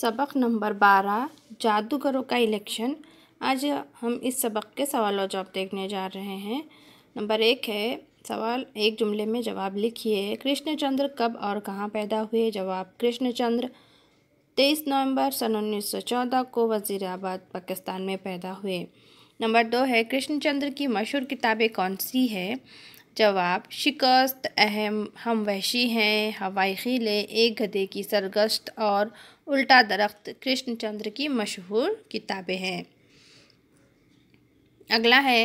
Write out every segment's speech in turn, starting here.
सबक नंबर बारह जादूगरों का इलेक्शन आज हम इस सबक के सवाल और जवाब देखने जा रहे हैं नंबर एक है सवाल एक जुमले में जवाब लिखिए कृष्णचंद्र कब और कहाँ पैदा हुए जवाब कृष्णचंद्र तेईस नवंबर सन उन्नीस सौ चौदह को वजीराबाद पाकिस्तान में पैदा हुए नंबर दो है कृष्णचंद्र की मशहूर किताबें कौन सी है जवाब शिकस्त अहम हम वहशी हैं हवाई ख़िले एक गधे की सरगश्त और उल्टा दरख्त कृष्णचंद्र की मशहूर किताबें हैं अगला है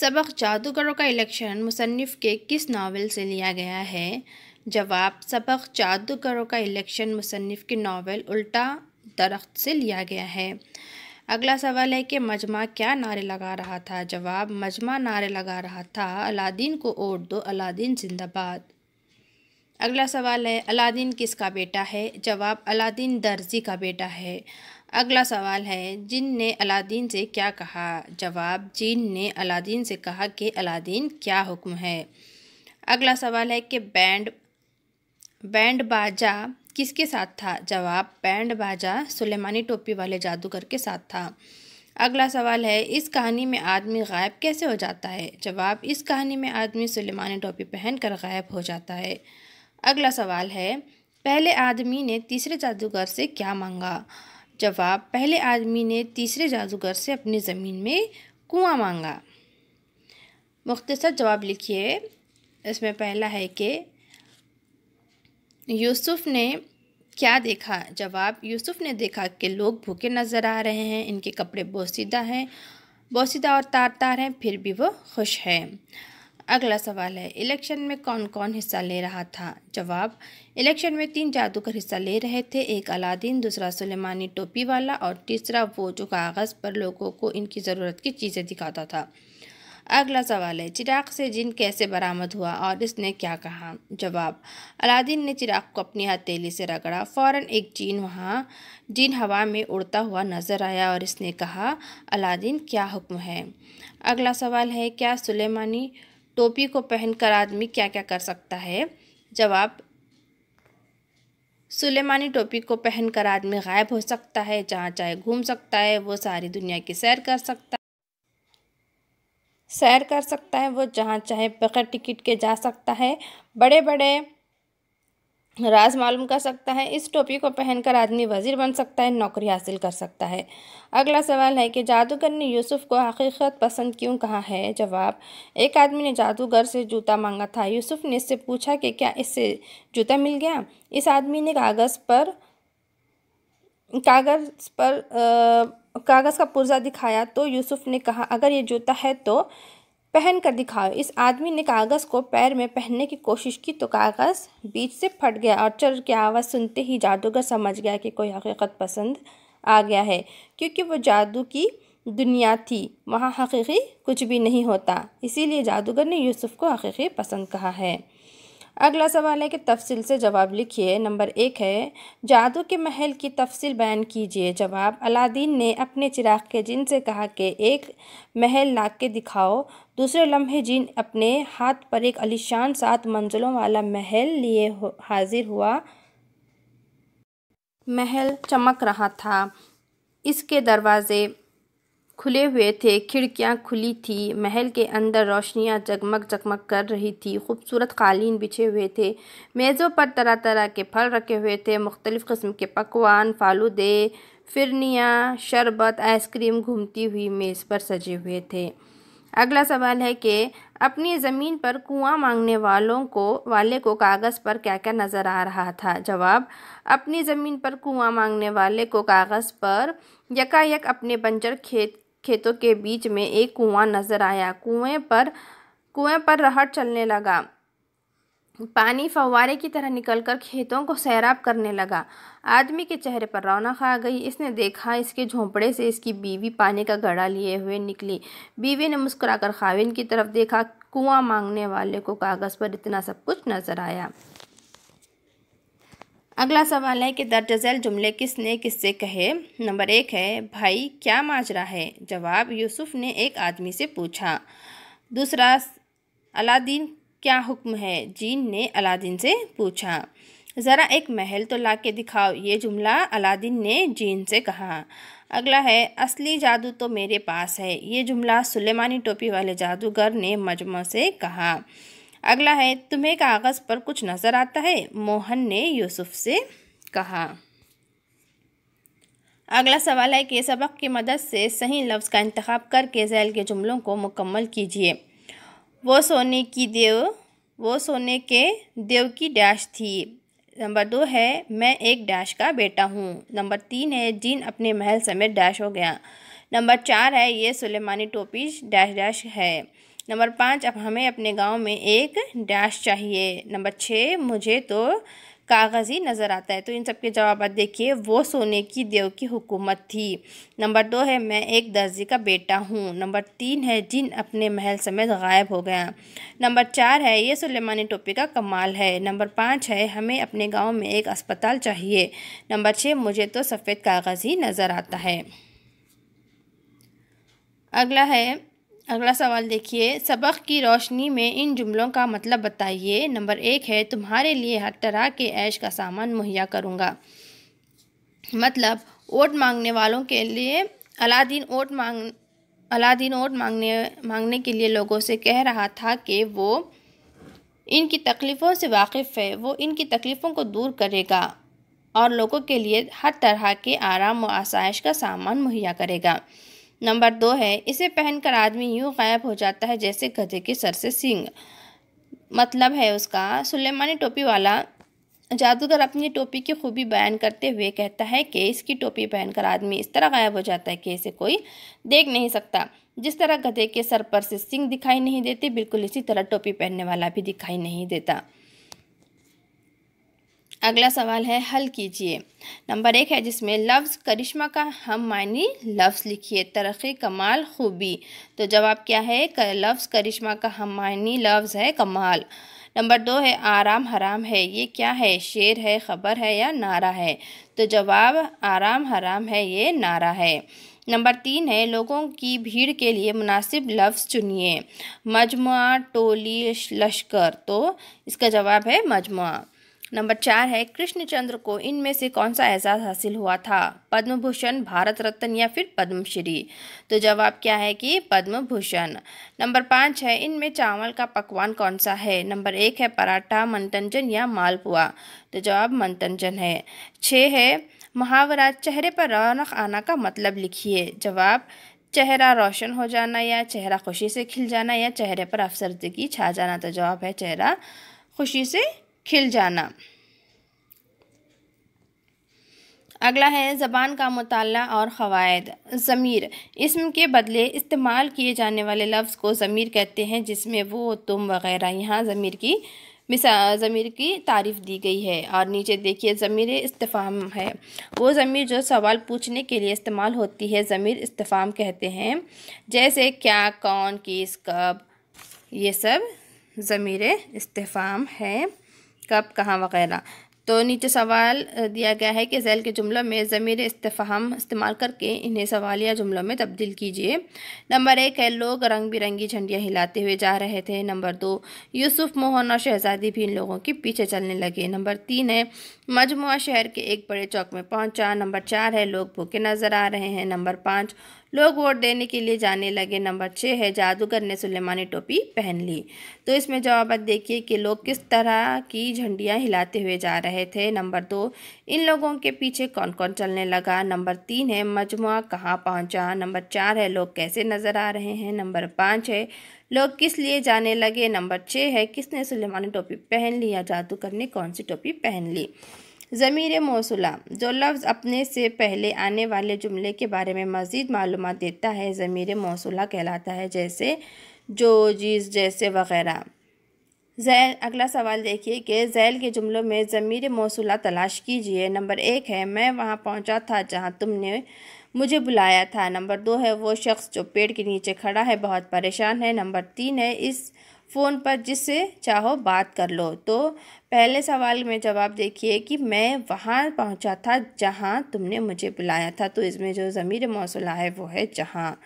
सबक जादूगरों का इलेक्शन मुसनफ़ के किस नावल से लिया गया है जवाब सबक जादूगरों का इलेक्शन मुसनफ़ के नावल उल्टा दरख्त से लिया गया है अगला सवाल है कि मजमा क्या नारे लगा रहा था जवाब मजमा नारे लगा रहा था अलादीन को ओट दो अलादीन जिंदाबाद अगला सवाल है अलादीन किसका बेटा है जवाब अलादीन दर्जी का बेटा है अगला सवाल है जिन ने अलादीन से क्या कहा जवाब जिन ने अलादीन से कहा कि अलादीन क्या हुक्म है अगला सवाल है कि बैंड बैंड बाजा किसके साथ था जवाब पैंड बाजा सुलेमानी टोपी वाले जादूगर के साथ था अगला सवाल है इस कहानी में आदमी गायब कैसे हो जाता है जवाब इस कहानी में आदमी सुलेमानी टोपी पहनकर गायब हो जाता है अगला सवाल है पहले आदमी ने तीसरे जादूगर से क्या मांगा जवाब पहले आदमी ने तीसरे जादूगर से अपनी ज़मीन में कुआं मांगा मुख्तसर जवाब लिखिए इसमें पहला है कि यूसुफ ने क्या देखा जवाब यूसुफ ने देखा कि लोग भूखे नज़र आ रहे हैं इनके कपड़े बोसीदा हैं बोसीदा और तार तार हैं फिर भी वो खुश हैं अगला सवाल है इलेक्शन में कौन कौन हिस्सा ले रहा था जवाब इलेक्शन में तीन जादूगर हिस्सा ले रहे थे एक अलादीन दूसरा सुलेमानी टोपी वाला और तीसरा वो जो कागज़ पर लोगों को इनकी ज़रूरत की चीज़ें दिखाता था अगला सवाल है चिराग से जिन कैसे बरामद हुआ और इसने क्या कहा जवाब अलादीन ने चिराग को अपनी हथेली से रगड़ा फौरन एक जीन वहाँ जिन हवा में उड़ता हुआ नजर आया और इसने कहा अलादीन क्या हुक्म है अगला सवाल है क्या सुलेमानी टोपी को पहनकर आदमी क्या क्या कर सकता है जवाब सुलेमानी टोपी को पहनकर आदमी गायब हो सकता है जहाँ चाहे घूम सकता है वो सारी दुनिया की सैर कर सकता है सैर कर सकता है वो जहाँ चाहे बगैर टिकट के जा सकता है बड़े बड़े राज मालूम कर सकता है इस टोपी को पहनकर आदमी वजीर बन सकता है नौकरी हासिल कर सकता है अगला सवाल है कि जादूगर ने यूसुफ को हकीकत पसंद क्यों कहा है जवाब एक आदमी ने जादूगर से जूता मांगा था यूसुफ ने इससे पूछा कि क्या इससे जूता मिल गया इस आदमी ने कागज़ पर कागज़ पर कागज़ का पुर्जा दिखाया तो यूसुफ ने कहा अगर ये जूता है तो पहन कर दिखाओ इस आदमी ने कागज़ को पैर में पहनने की कोशिश की तो कागज़ बीच से फट गया और चर की आवाज़ सुनते ही जादूगर समझ गया कि कोई हकीकत पसंद आ गया है क्योंकि वो जादू की दुनिया थी वहाँ हकीकी कुछ भी नहीं होता इसीलिए जादूगर ने यूसुफ़ को हकीकी पसंद कहा है अगला सवाल है कि तफसील से जवाब लिखिए नंबर एक है जादू के महल की तफसील बयान कीजिए जवाब अलादीन ने अपने चिराग के जिन से कहा कि एक महल ला के दिखाओ दूसरे लम्हे जिन अपने हाथ पर एक अलीशान सात मंजिलों वाला महल लिए हाजिर हुआ महल चमक रहा था इसके दरवाज़े खुले हुए थे खिड़कियां खुली थी महल के अंदर रोशनियां जगमग जगमग कर रही थी खूबसूरत कालीन बिछे हुए थे मेज़ों पर तरह तरह के फल रखे हुए थे मुख्तलिफ़ कस्म के पकवान फालूदे फिरनियाँ शरबत आइसक्रीम घूमती हुई मेज़ पर सजे हुए थे अगला सवाल है कि अपनी ज़मीन पर कुआं मांगने वालों को वाले को कागज़ पर क्या क्या नज़र आ रहा था जवाब अपनी ज़मीन पर कुआं मांगने वाले को कागज़ पर यकायक अपने बंजर खेत खेतों के बीच में एक कुआं नजर आया कुएं पर कुएं पर रहट चलने लगा पानी फवारे की तरह निकलकर खेतों को सैराब करने लगा आदमी के चेहरे पर रौनक आ गई इसने देखा इसके झोंपड़े से इसकी बीवी पानी का घड़ा लिए हुए निकली बीवी ने मुस्कुराकर खाविन की तरफ देखा कुआं मांगने वाले को कागज़ पर इतना सब कुछ नजर आया अगला सवाल है कि दर्जैल जुमले किसने किससे कहे नंबर एक है भाई क्या माजरा है जवाब यूसुफ ने एक आदमी से पूछा दूसरा अलादीन क्या हुक्म है जीन ने अलादीन से पूछा ज़रा एक महल तो ला के दिखाओ ये जुमला अलादीन ने जीन से कहा अगला है असली जादू तो मेरे पास है ये जुमला सुलेमानी टोपी वाले जादूगर ने मजमों से कहा अगला है तुम्हें कागज़ पर कुछ नज़र आता है मोहन ने यूसुफ से कहा अगला सवाल है कि सबक की मदद से सही लफ्ज़ का इंतखब करके जैल के जुमलों को मुकम्मल कीजिए वो सोने की देव वो सोने के देव की डैश थी नंबर दो है मैं एक डैश का बेटा हूँ नंबर तीन है जीन अपने महल समेत डैश हो गया नंबर चार है ये सुलेमानी टोपी डैश डैश है नंबर पाँच अब हमें अपने गांव में एक डैश चाहिए नंबर छः मुझे तो कागज़ी नज़र आता है तो इन सब के जवाब देखिए वो सोने की देव की हुकूमत थी नंबर दो है मैं एक दर्जी का बेटा हूँ नंबर तीन है जिन अपने महल समेत गायब हो गया नंबर चार है ये सुलेमानी टोपी का कमाल है नंबर पाँच है हमें अपने गांव में एक अस्पताल चाहिए नंबर छः मुझे तो सफ़ेद कागज़ ही नज़र आता है अगला है अगला सवाल देखिए सबक की रोशनी में इन जुमलों का मतलब बताइए नंबर एक है तुम्हारे लिए हर तरह के ऐश का सामान मुहैया करूँगा मतलब वोट मांगने वालों के लिए अलादीन वोट मांग अलादीन वोट मांगने मांगने के लिए लोगों से कह रहा था कि वो इनकी तकलीफ़ों से वाकिफ़ है वो इनकी तकलीफ़ों को दूर करेगा और लोगों के लिए हर तरह के आराम व आसाइश का सामान मुहैया करेगा नंबर दो है इसे पहनकर आदमी यूँ गायब हो जाता है जैसे गधे के सर से सिंग मतलब है उसका सुलेमानी टोपी वाला जादूगर अपनी टोपी की खूबी बयान करते हुए कहता है कि इसकी टोपी पहनकर आदमी इस तरह गायब हो जाता है कि इसे कोई देख नहीं सकता जिस तरह गधे के सर पर से सिंग दिखाई नहीं देते बिल्कुल इसी तरह टोपी पहनने वाला भी दिखाई नहीं देता अगला सवाल है हल कीजिए नंबर एक है जिसमें लफ्ज़ करिश्मा का हम मायनी लफ्ज़ लिखिए तरक्की कमाल खूबी तो जवाब क्या है लफ्ज़ करिश्मा का हम मायनी लफ्ज़ है कमाल नंबर दो है आराम हराम है ये क्या है शेर है ख़बर है या नारा है तो जवाब आराम हराम है ये नारा है नंबर तीन है लोगों की भीड़ के लिए मुनासिब लफ्ज़ चुनिए मजमु टोली लश्कर तो इसका जवाब है मजमु नंबर चार है कृष्णचंद्र को इनमें से कौन सा एजाज हासिल हुआ था पद्म भूषण भारत रत्न या फिर पद्मश्री तो जवाब क्या है कि पद्म भूषण नंबर पाँच है इनमें चावल का पकवान कौन सा है नंबर एक है पराठा मंतंजन या मालपुआ तो जवाब मंतंजन है छः है महावराज चेहरे पर रौनक आना का मतलब लिखिए जवाब चेहरा रोशन हो जाना या चेहरा खुशी से खिल जाना या चेहरे पर अफसरदगी छा जाना तो जवाब है चेहरा खुशी से खिल जाना अगला है ज़बान का मताल और फ़वाद ज़मीर इसम के बदले इस्तेमाल किए जाने वाले लफ्ज़ को ज़मीर कहते हैं जिसमें वो तुम वग़ैरह यहाँ ज़मीर की मिसा ज़मीर की तारीफ़ दी गई है और नीचे देखिए ज़मीर इस्तफ़ाम है वो ज़मीर जो सवाल पूछने के लिए इस्तेमाल होती है ज़मीर इस्तफ़ाम कहते हैं जैसे क्या कौन किस कब ये सब ज़मीर इस्तफ़ाम है कब कहाँ वगैरह तो नीचे सवाल दिया गया है कि जैल के जुमलों में ज़मीर इस्तफ़ाम इस्तेमाल करके इन्हें सवालिया जुमलों में तब्दील कीजिए नंबर एक है लोग रंग बिरंगी झंडियाँ हिलाते हुए जा रहे थे नंबर दो यूसुफ मोहन और शहजादी भी इन लोगों के पीछे चलने लगे नंबर तीन है मजमु शहर के एक बड़े चौक में पहुंचा नंबर चार है लोग भूखे नज़र आ रहे हैं नंबर पाँच लोग वोट देने के लिए जाने लगे नंबर छः है जादूगर ने सुलेमानी टोपी पहन ली तो इसमें जवाब देखिए कि लोग किस तरह की झंडियाँ हिलाते हुए जा रहे रहे थे नंबर दो इन लोगों के पीछे कौन कौन चलने लगा नंबर तीन है मजमु कहाँ पहुँचा नंबर चार है लोग कैसे नज़र आ रहे हैं नंबर पाँच है लोग किस लिए जाने लगे नंबर छः है किसने सलेमानी टोपी पहन ली या जादूगर ने कौन सी टोपी पहन ली ज़मीर मौसला जो लफ्ज़ अपने से पहले आने वाले जुमले के बारे में मज़ीद मालूम देता है ज़मीर मौसला कहलाता है जैसे जो जीज जैसे वगैरह जैल अगला सवाल देखिए कि जैल के जुमलों में ज़मीर मौसूला तलाश कीजिए नंबर एक है मैं वहाँ पहुँचा था जहाँ तुमने मुझे बुलाया था नंबर दो है वो शख्स जो पेड़ के नीचे खड़ा है बहुत परेशान है नंबर तीन है इस फ़ोन पर जिससे चाहो बात कर लो तो पहले सवाल में जवाब देखिए कि मैं वहाँ पहुँचा था जहाँ तुमने मुझे बुलाया था तो इसमें जो ज़मीर मौसला है वो है जहाँ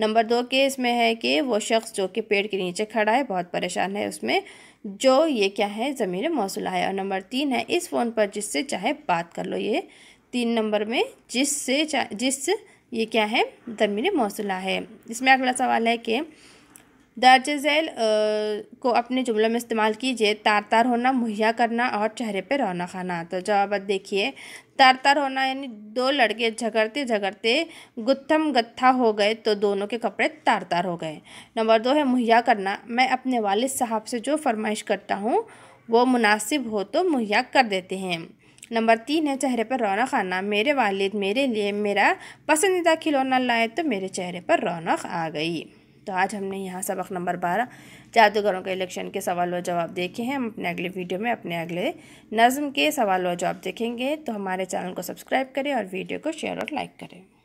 नंबर दो के इसमें है कि वो शख्स जो कि पेड़ के नीचे खड़ा है बहुत परेशान है उसमें जो ये क्या है ज़मीर मौसू है और नंबर तीन है इस फ़ोन पर जिससे चाहे बात कर लो ये तीन नंबर में जिससे चाहे जिस ये क्या है ज़मीर मौसू है इसमें अगला सवाल है कि दर्ज झेल को अपने जुमलों में इस्तेमाल कीजिए तार तार होना मुहैया करना और चेहरे पर रौना खाना तो जवाब देखिए तार तार होना यानी दो लड़के झगड़ते झगड़ते गुत्थम गत्था हो गए तो दोनों के कपड़े तार तार हो गए नंबर दो है मुहैया करना मैं अपने वाले साहब से जो फरमाइश करता हूँ वो मुनासिब हो तो मुहैया कर देते हैं नंबर तीन है चेहरे पर रौना खाना मेरे वालिद मेरे लिए मेरा पसंदीदा खिलौना लाए तो मेरे चेहरे पर रौनक आ गई तो आज हमने यहाँ सबक नंबर बारह जादूगरों के इलेक्शन के सवाल व जवाब देखे हैं हम अपने अगले वीडियो में अपने अगले नज़म के सवाल व जवाब देखेंगे तो हमारे चैनल को सब्सक्राइब करें और वीडियो को शेयर और लाइक करें